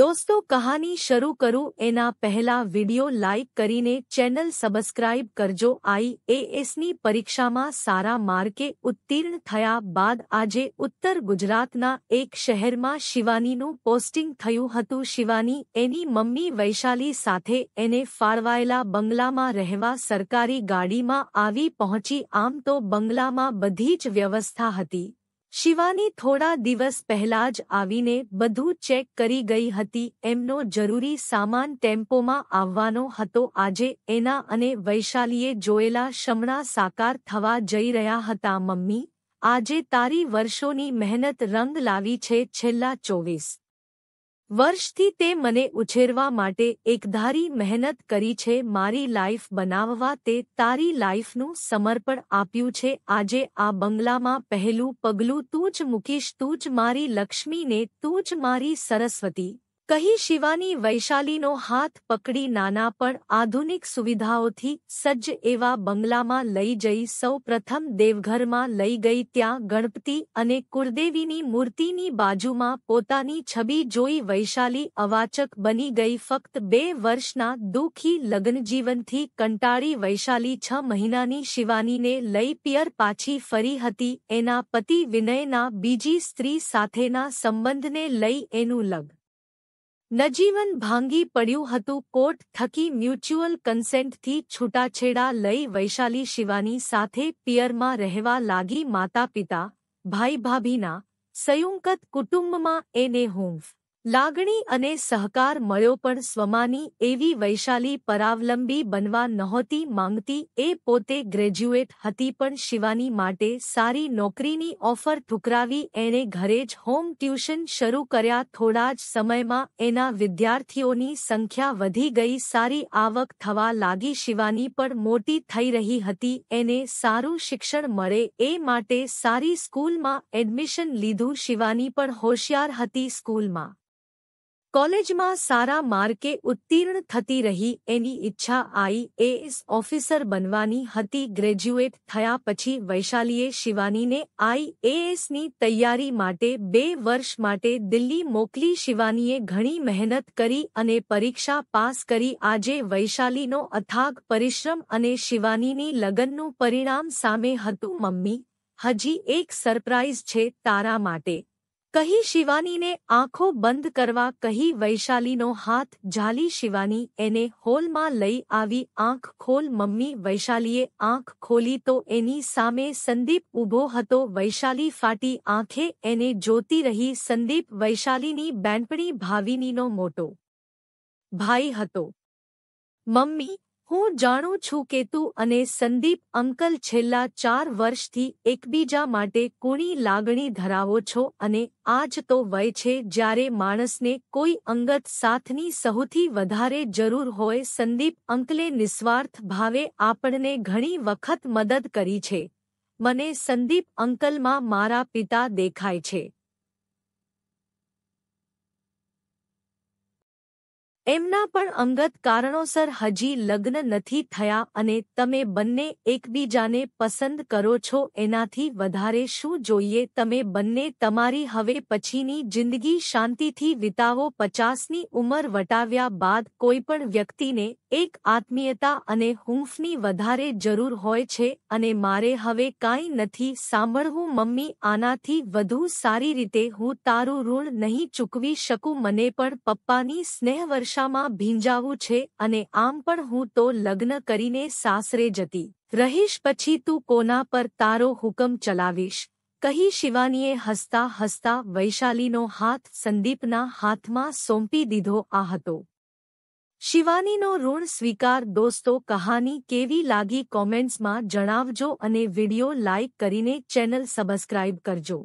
દોસ્તો કહાની શરૂ કરું એના પહેલા વિડિયો લાઇક કરીને ચેનલ સબસ્ક્રાઇબ કરજો આઈએએસની પરીક્ષામાં સારા માર્કે ઉત્તીર્ણ થયા બાદ આજે ઉત્તર ગુજરાતના એક શહેરમાં શિવાનીનું પોસ્ટિંગ થયું હતું શિવાની એની મમ્મી વૈશાલી સાથે એને ફાળવાયેલા બંગલામાં રહેવા સરકારી ગાડીમાં આવી પહોંચી આમ તો બંગલામાં બધી જ વ્યવસ્થા હતી શિવાની થોડા દિવસ પહેલા જ આવીને બધું ચેક કરી ગઈ હતી એમનો જરૂરી સામાન ટેમ્પોમાં આવવાનો હતો આજે એના અને વૈશાલીએ જોયેલા શમણા સાકાર થવા જઈ રહ્યા હતા મમ્મી આજે તારી વર્ષોની મહેનત રંગ લાવી છે છેલ્લા ચોવીસ વર્ષથી તે મને ઉછેરવા માટે એકધારી મહેનત કરી છે મારી લાઈફ બનાવવા તે તારી લાઈફનું સમર્પણ આપ્યું છે આજે આ બંગલામાં પહેલું પગલું તું જ મૂકીશ તું જ મારી લક્ષ્મીને તું જ મારી સરસ્વતી કહી શિવાની વૈશાલીનો હાથ પકડી નાના પણ આધુનિક સુવિધાઓથી સજ્જ એવા બંગલામાં લઈ જઈ સૌ પ્રથમ દેવઘરમાં લઈ ગઈ ત્યાં ગણપતિ અને કુરદેવીની મૂર્તિની બાજુમાં પોતાની છબી જોઈ વૈશાલી અવાચક બની ગઈ ફક્ત બે વર્ષના દુઃખી લગ્નજીવનથી કંટાળી વૈશાલી છ મહિનાની શિવાનીને લઈ પિયર પાછી ફરી હતી એના પતિ વિનયના બીજી સ્ત્રી સાથેના સંબંધને લઈ એનું લગ નજીવન ભાંગી પડ્યું હતું કોર્ટ થકી મ્યુચ્યુઅલ કન્સેન્ટથી છૂટાછેડા લઈ વૈશાલી શિવાની સાથે પિયરમાં રહેવા લાગી માતા પિતા ભાઈ ભાભીના સંયુંકત કુટુંબમાં એને હુંફ લાગણી અને સહકાર મળ્યો પણ સ્વમાની એવી વૈશાલી પરાવલંબી બનવા નહોતી માંગતી એ પોતે ગ્રેજ્યુએટ હતી પણ શિવાની માટે સારી નોકરીની ઓફર ઠુકરાવી એણે ઘરે જ હોમ ટ્યુશન શરૂ કર્યા થોડા જ સમયમાં એના વિદ્યાર્થીઓની સંખ્યા વધી ગઈ સારી આવક થવા લાગી શિવાની પણ મોટી થઈ રહી હતી એને સારું શિક્ષણ મળે એ માટે સારી સ્કૂલમાં એડમિશન લીધું શિવાની પણ હોશિયાર હતી સ્કૂલમાં કોલેજમાં સારા માર્કે ઉત્તીર્ણ થતી રહી એની ઈચ્છા આઈએએસ ઓફિસર બનવાની હતી ગ્રેજ્યુએટ થયા પછી વૈશાલીએ શિવાનીને આઈએએસની તૈયારી માટે બે વર્ષ માટે દિલ્હી મોકલી શિવાનીએ ઘણી મહેનત કરી અને પરીક્ષા પાસ કરી આજે વૈશાલીનો અથાગ પરિશ્રમ અને શિવાનીની લગનનું પરિણામ સામે હતું મમ્મી હજી એક સરપ્રાઈઝ છે તારા માટે કહી શિવાનીને આંખો બંધ કરવા કહી વૈશાલીનો હાથ ઝાલી શિવાની એને હોલમાં લઈ આવી આંખ ખોલ મમ્મી વૈશાલીએ આંખ ખોલી તો એની સામે સંદીપ ઊભો હતો વૈશાલી ફાટી આંખે એને જોતી રહી સંદીપ વૈશાલીની બેનપણી ભાવિનીનો મોટો ભાઈ હતો મમ્મી હું જાણું છું કે તું અને સંદીપ અંકલ છેલ્લા ચાર વર્ષથી એકબીજા માટે કૂણી લાગણી ધરાવો છો અને આજ તો વય છે જ્યારે માણસને કોઈ અંગત સાથની સૌથી વધારે જરૂર હોય સંદીપ અંકલે નિસ્વાર્થ ભાવે આપણને ઘણી વખત મદદ કરી છે મને સંદીપ અંકલમાં મારા પિતા દેખાય છે એમના પણ અંગત કારણોસર હજી લગ્ન નથી થયા અને તમે બંને એકબીજાને પસંદ કરો છો એનાથી વધારે શું જોઈએ તમે બંને તમારી હવે પછીની જિંદગી શાંતિથી વિતાવો પચાસની ઉંમર વટાવ્યા બાદ કોઈપણ વ્યક્તિને એક આત્મીયતા અને હુંફની વધારે જરૂર હોય છે અને મારે હવે કાંઈ નથી સાંભળવું મમ્મી આનાથી વધુ સારી રીતે હું તારું ઋણ નહીં ચૂકવી શકું મને પણ પપ્પાની સ્નેહવર્ષ નશામાં ભીંજાવું છે અને આમ પણ હું તો લગ્ન કરીને સાસરે જતી રહીશ પછી તું કોના પર તારો હુકમ ચલાવીશ કહી શિવાનીએ હસતા હસતા વૈશાલીનો હાથ સંદીપના હાથમાં સોંપી દીધો આ હતો શિવાનીનો ઋણ સ્વીકાર દોસ્તો કહાની કેવી લાગી કોમેન્ટ્સમાં જણાવજો અને વિડિયો લાઇક કરીને ચેનલ સબસ્ક્રાઇબ કરજો